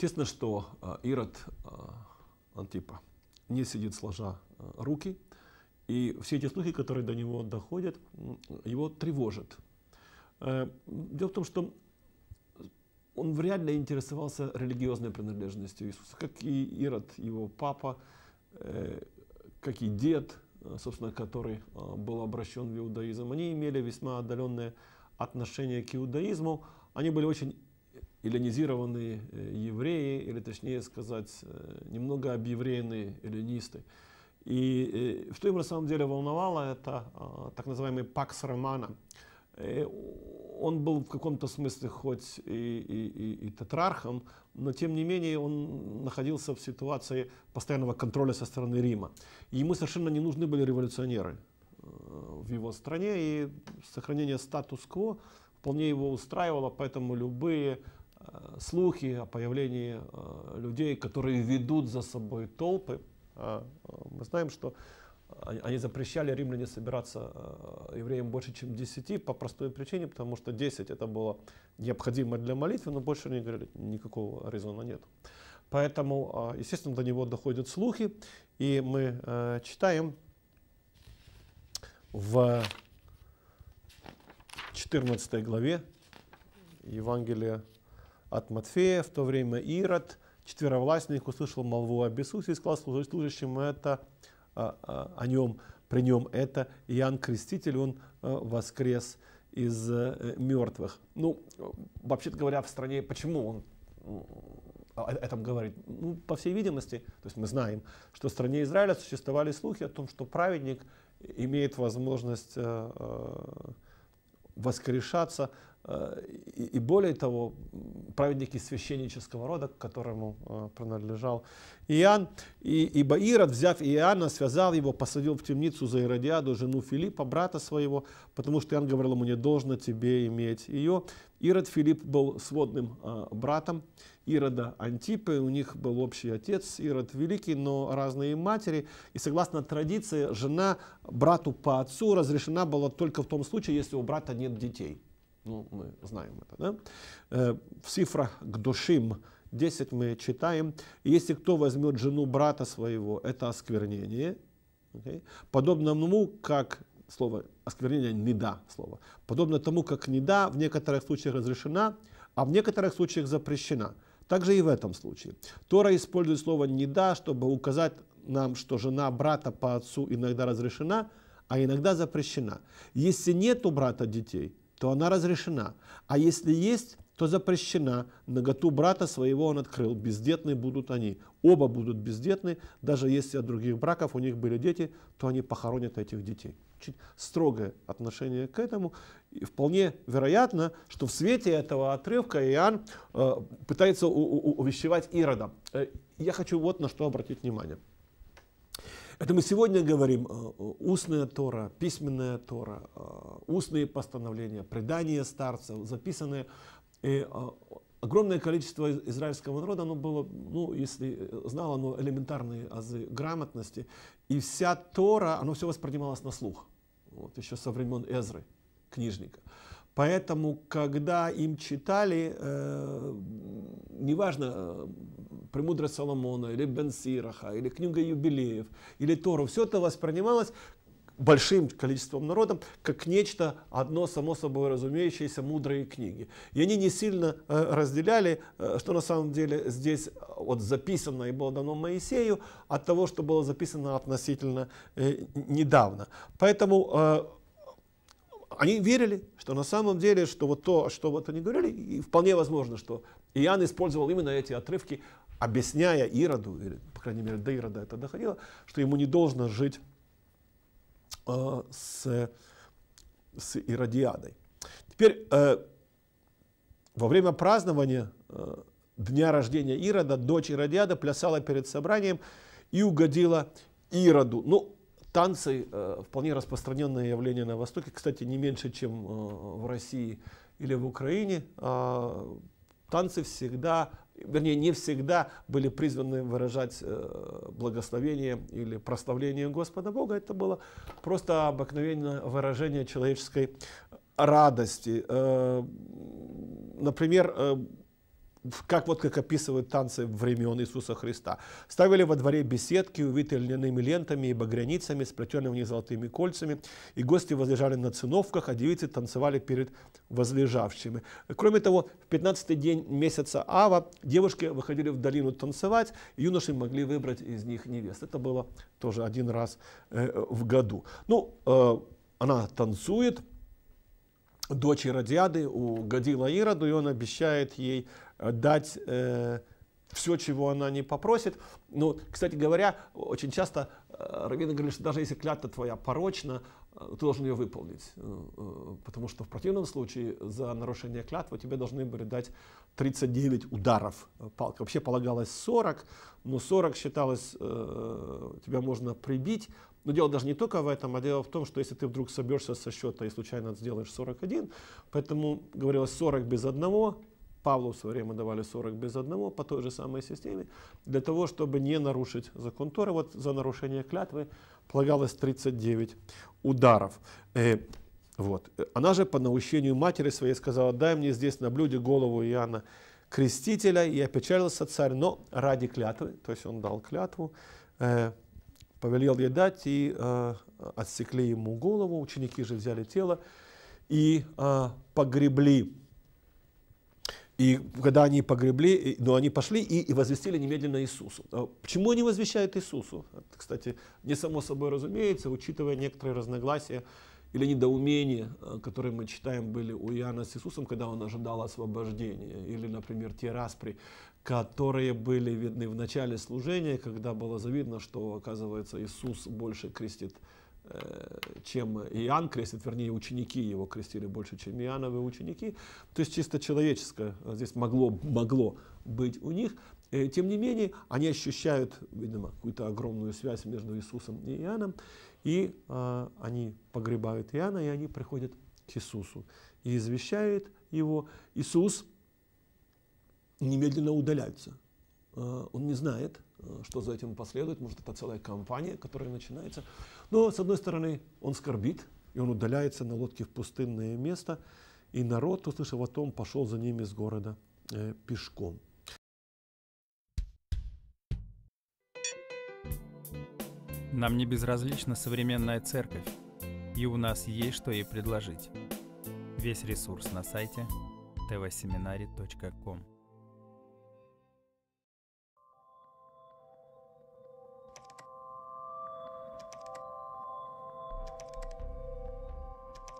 Естественно, что а, Ирод Антипа не сидит сложа а, руки, и все эти слухи, которые до него доходят, его тревожат. Э, дело в том, что он вряд ли интересовался религиозной принадлежностью Иисуса, как и Ирод, его папа, э, как и дед, э, собственно, который а, был обращен в иудаизм. Они имели весьма отдаленное отношение к иудаизму, они были очень эллинизированные э, евреи, или точнее сказать, э, немного объевреенные эллинисты. И э, что им на самом деле волновало, это а, так называемый пакс романа. Он был в каком-то смысле хоть и, и, и, и тетрархом, но тем не менее он находился в ситуации постоянного контроля со стороны Рима. И ему совершенно не нужны были революционеры в его стране, и сохранение статус-кво вполне его устраивало, поэтому любые Э, слухи о появлении э, людей, которые ведут за собой толпы. А, э, мы знаем, что они запрещали римляне собираться евреям больше, чем 10 по простой причине, потому что 10 это было необходимо для молитвы, но больше они говорили, никакого резона нет. Поэтому, естественно, до него доходят слухи, и мы читаем в 14 главе Евангелия от Матфея, в то время Ирод, четверовластник, услышал молву об Иисусе и сказал служащим это, а, а, о нем, при нем это Иоанн Креститель, он э, воскрес из э, мертвых. Ну, вообще-то говоря, в стране, почему он а, о этом говорит? Ну, по всей видимости, то есть мы знаем, что в стране Израиля существовали слухи о том, что праведник имеет возможность э, воскрешаться. Э, и более того, праведники священнического рода, к которому э, принадлежал Иоанн. И, ибо Ирод, взяв Иоанна, связал его, посадил в темницу за Иродиаду, жену Филиппа, брата своего, потому что Иоанн говорил ему, не должно тебе иметь ее. Ирод Филипп был сводным э, братом Ирода Антипы, у них был общий отец Ирод Великий, но разные матери. И согласно традиции, жена брату по отцу разрешена была только в том случае, если у брата нет детей. Ну, мы знаем это, да? Э, в цифрах к душим 10 мы читаем. Если кто возьмет жену брата своего, это осквернение. Okay? Подобно тому, как слово осквернение не да слово. Подобно тому, как не да в некоторых случаях разрешена, а в некоторых случаях запрещена. Также и в этом случае. Тора использует слово «неда», чтобы указать нам, что жена брата по отцу иногда разрешена, а иногда запрещена. Если нет у брата детей, то она разрешена. А если есть, то запрещена. Наготу брата своего он открыл. Бездетны будут они. Оба будут бездетны. Даже если от других браков у них были дети, то они похоронят этих детей. Очень строгое отношение к этому. И вполне вероятно, что в свете этого отрывка Иоанн э, пытается увещевать Ирода. Э, я хочу вот на что обратить внимание. Это мы сегодня говорим э, э, устная Тора, письменная Тора, э, устные постановления, предания старцев, записанные и а, огромное количество израильского народа, оно было, ну, если э, знало, оно элементарные азы грамотности. И вся Тора, оно все воспринималось на слух. Вот еще со времен Эзры, книжника. Поэтому, когда им читали, э, неважно, э, «Премудрость Соломона» или «Бенсираха», или «Книга юбилеев», или «Тору», все это воспринималось большим количеством народом, как нечто одно само собой разумеющееся мудрые книги. И они не сильно э, разделяли, э, что на самом деле здесь э, вот записано и было дано Моисею, от того, что было записано относительно недавно. Поэтому они верили, что на самом деле, что вот то, что вот они говорили, и вполне возможно, что Иоанн использовал именно эти отрывки, объясняя Ироду, или, по крайней мере, до Ирода это доходило, что ему не должно жить Э, с, с Иродиадой. Теперь, э, во время празднования э, дня рождения Ирода, дочь Иродиада плясала перед собранием и угодила Ироду. Ну, танцы вполне распространенное явление на Востоке, кстати, не меньше, чем в России или в Украине. А, танцы всегда вернее, не всегда были призваны выражать э, благословение или прославление Господа Бога. Это было просто обыкновенное выражение человеческой радости. Э, например, э, как вот как описывают танцы времен Иисуса Христа. Ставили во дворе беседки, увитые льняными лентами и багряницами, сплетенными в них золотыми кольцами, и гости возлежали на циновках, а девицы танцевали перед возлежавшими. Кроме того, в 15-й день месяца Ава девушки выходили в долину танцевать, и юноши могли выбрать из них невест. Это было тоже один раз э, в году. Ну, э, она танцует, дочь Иродиады, угодила Ироду, и он обещает ей э, дать э, все, чего она не попросит. Ну, кстати говоря, очень часто э, раввины говорят, что даже если клятва твоя порочна, э, ты должен ее выполнить, э, потому что в противном случае за нарушение клятвы тебе должны были дать 39 ударов палкой. Вообще полагалось 40, но 40 считалось, э, тебя можно прибить, но дело даже не только в этом, а дело в том, что если ты вдруг соберешься со счета и случайно сделаешь 41, поэтому говорилось 40 без одного, Павлу в свое время давали 40 без одного по той же самой системе, для того, чтобы не нарушить закон тора. Вот за нарушение клятвы полагалось 39 ударов. Э, вот. Она же по наущению матери своей сказала, дай мне здесь на блюде голову Иоанна Крестителя, и опечалился царь, но ради клятвы, то есть он дал клятву, э, повелел ей дать, и э, отсекли ему голову, ученики же взяли тело и э, погребли. И когда они погребли, но ну, они пошли и, и возвестили немедленно Иисусу. А почему они возвещают Иисусу? Это, кстати, не само собой разумеется, учитывая некоторые разногласия или недоумения, которые мы читаем были у Иоанна с Иисусом, когда он ожидал освобождения, или, например, те распри, которые были видны в начале служения, когда было завидно, что, оказывается, Иисус больше крестит, э, чем Иоанн крестит, вернее, ученики его крестили больше, чем Иоанновы ученики. То есть чисто человеческое э, здесь могло, могло быть у них. Э, тем не менее, они ощущают, видимо, какую-то огромную связь между Иисусом и Иоанном, и э, они погребают Иоанна, и они приходят к Иисусу. И извещают его Иисус, немедленно удаляются. А, он не знает, а, что за этим последует, может это целая кампания, которая начинается. Но, с одной стороны, он скорбит, и он удаляется на лодке в пустынное место, и народ, услышав о том, пошел за ними из города э, пешком. Нам не безразлична современная церковь, и у нас есть что ей предложить. Весь ресурс на сайте tvseminary.com.